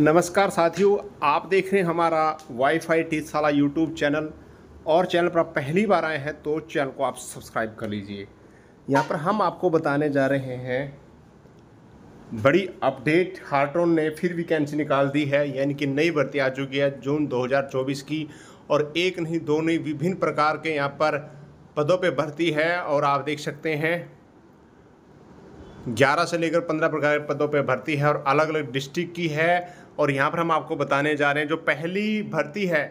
नमस्कार साथियों आप देख रहे हैं हमारा वाईफाई टीसाला यूट्यूब चैनल और चैनल पर आप पहली बार आए हैं तो चैनल को आप सब्सक्राइब कर लीजिए यहाँ पर हम आपको बताने जा रहे हैं बड़ी अपडेट हार्टोन ने फिर वैकेंसी निकाल दी है यानी कि नई भर्ती आ चुकी है जून 2024 की और एक नहीं दो नहीं विभिन्न प्रकार के यहाँ पर पदों पर भर्ती है और आप देख सकते हैं ग्यारह से लेकर पंद्रह प्रकार के पदों पर भर्ती है और अलग अलग डिस्ट्रिक्ट की है और यहाँ पर हम आपको बताने जा रहे हैं जो पहली भर्ती है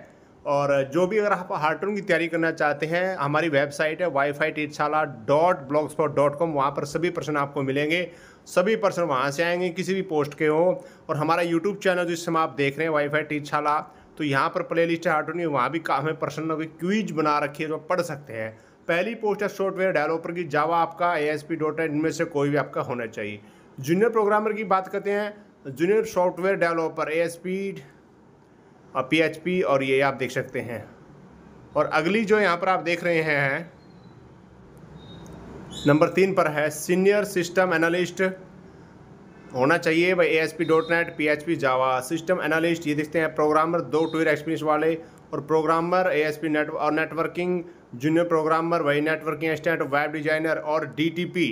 और जो भी अगर आप हार्टून की तैयारी करना चाहते हैं हमारी वेबसाइट है वाई फाई टीचाला dot blogspot dot com वहाँ पर सभी प्रश्न आपको मिलेंगे सभी प्रश्न वहाँ से आएंगे किसी भी पोस्ट के हो और हमारा यूट्यूब चैनल जिससे हम आप देख रहे हैं वाई फाई टीटशाला तो यहाँ पर प्ले लिस्ट है हार्टून की वहाँ भी काफ़ी प्रश्नों की क्विज बना रखी है जो पढ़ सकते हैं पहली पोस्ट है सॉफ्टवेयर डेवलपर की जावा आपका ए एस पी डॉट इनमें से कोई भी आपका होना चाहिए जूनियर प्रोग्रामर की बात करते हैं junior software developer A S P P H P और ये आप देख सकते हैं और अगली जो यहाँ पर आप देख रहे हैं नंबर तीन पर है सीनियर सिस्टम एनालिस्ट होना चाहिए भाई A S P dot net P H P Java system analyst ये देखते हैं प्रोग्रामर दो टूर एक्सपीरियंस वाले और programmer A S P net और नेटवर्किंग जूनियर प्रोग्रामर वही नेटवर्किंग एस्टेंट वेब डिजाइनर और D T P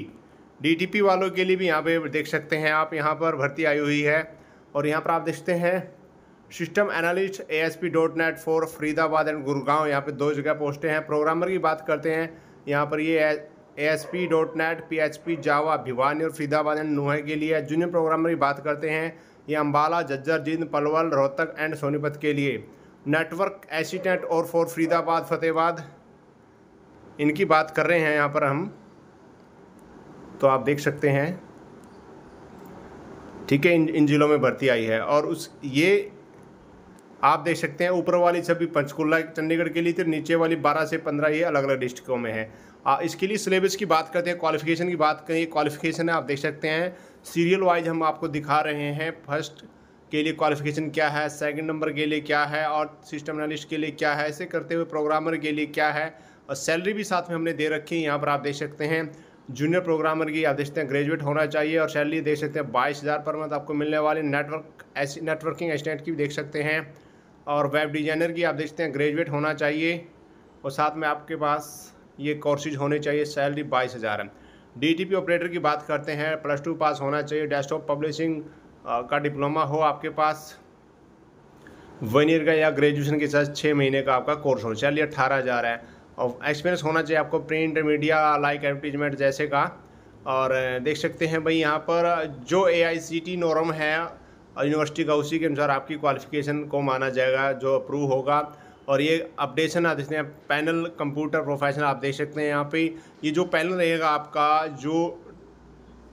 D T P वालों के लिए भी यहाँ पे देख सकते हैं आप यहाँ पर भर्ती आई हुई है और यहाँ पर आप देखते हैं system analyst A S P dot net for Faridabad and Gurugaon यहाँ पे दो जगह पोस्टें हैं प्रोग्रामर की बात करते हैं यहाँ पर ये S P dot net P H P Java Bhiwani और फरीदाबाद एंड नूहे के लिए जूनियर प्रोग्रामर की बात करते हैं ये अम्बाला जज्जर जिंद पलवल रोहतक एंड सोनीपत के लिए नेटवर्क एसिटेंट और फॉर फरीदाबाद फतेहबाद इनकी बात कर रहे हैं यहाँ पर हम तो आप देख सकते हैं ठीक है इन इन जिलों में भर्ती आई है और उस ये आप देख सकते हैं ऊपर वाली छवि पंचकुला चंडीगढ़ के लिए थी तो नीचे वाली बारह से पंद्रह ये अलग अलग डिस्ट्रिक्टों में है आ, इसके लिए सिलेबस की बात करते हैं क्वालिफिकेशन की बात करें क्वालिफिकेशन है आप देख सकते हैं सीरियल वाइज हम आपको दिखा रहे हैं फर्स्ट के लिए क्वालिफिकेशन क्या है सेकंड नंबर के लिए क्या है और सिस्टम एनालिस्ट के लिए क्या है ऐसे करते हुए प्रोग्रामर के लिए क्या है और सैलरी भी साथ में हमने दे रखी है यहाँ पर आप देख सकते हैं जूनियर प्रोग्रामर की आप देख सकते हैं ग्रेजुएट होना चाहिए और सैलरी देख सकते हैं बाईस हज़ार पर मंथ आपको मिलने वाले नेटवर्क नेटवर्किंग एस्टेंट की भी देख सकते हैं और वेब डिजाइनर की आप देखते हैं ग्रेजुएट होना चाहिए और साथ में आपके पास ये कोर्सेज होने चाहिए सैलरी बाईस हज़ार है डीटीपी ऑपरेटर की बात करते हैं प्लस टू पास होना चाहिए डेस्कटॉप पब्लिशिंग का डिप्लोमा हो आपके पास वन ईयर का या ग्रेजुएशन के साथ छः महीने का आपका कोर्स होना चाहिए अट्ठारह हज़ार है और एक्सपीरियंस होना चाहिए आपको प्रिंट मीडिया लाइक एडवर्टीजमेंट जैसे का और देख सकते हैं भाई यहाँ पर जो A I C T norm है यूनिवर्सिटी का उसी के अनुसार आपकी क्वालिफिकेशन को माना जाएगा जो अप्रूव होगा और ये अपडेशन आप देखते हैं पैनल कंप्यूटर प्रोफेशनल आप देख सकते हैं यहाँ पे ये जो पैनल रहेगा आपका जो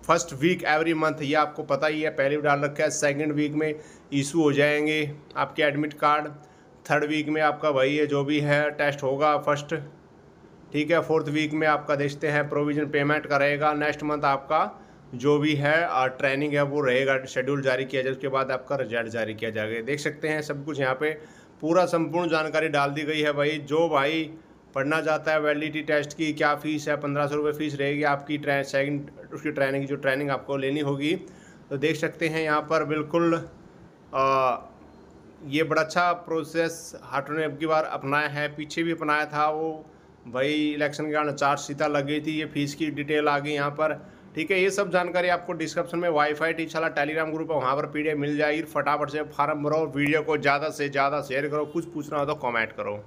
फर्स्ट वीक एवरी मंथ ये आपको पता ही है पहले भी डाल रखा है सेकंड वीक में इशू हो जाएंगे आपके एडमिट कार्ड थर्ड वीक में आपका वही है जो भी है टेस्ट होगा फर्स्ट ठीक है फोर्थ वीक में आपका देखते हैं प्रोविजन पेमेंट का रहेगा नेक्स्ट मंथ आपका जो भी है ट्रेनिंग है वो रहेगा शेड्यूल जारी किया जाए उसके बाद आपका रिजल्ट जारी किया जाएगा देख सकते हैं सब कुछ यहाँ पर पूरा संपूर्ण जानकारी डाल दी गई है भाई जो भाई पढ़ना चाहता है वैलिडिटी टेस्ट की क्या फ़ीस है पंद्रह सौ रुपये फ़ीस रहेगी आपकी ट्रेन सेकेंड उसकी ट्रेनिंग जो ट्रेनिंग आपको लेनी होगी तो देख सकते हैं यहाँ पर बिल्कुल आ, ये बड़ा अच्छा प्रोसेस हाटो ने अब की बार अपनाया है पीछे भी अपनाया था वो भाई इलेक्शन के कारण चार सीटा लग गई थी ये फ़ीस की डिटेल आ गई यहाँ पर ठीक है ये सब जानकारी आपको डिस्क्रिप्शन में वाईफाई टीचाला टेलीग्राम ग्रुप है वहाँ पर पीडीएफ मिल जाएगी फटाफट से फार्म भरो वीडियो को ज़्यादा से ज़्यादा शेयर करो कुछ पूछना हो तो कमेंट करो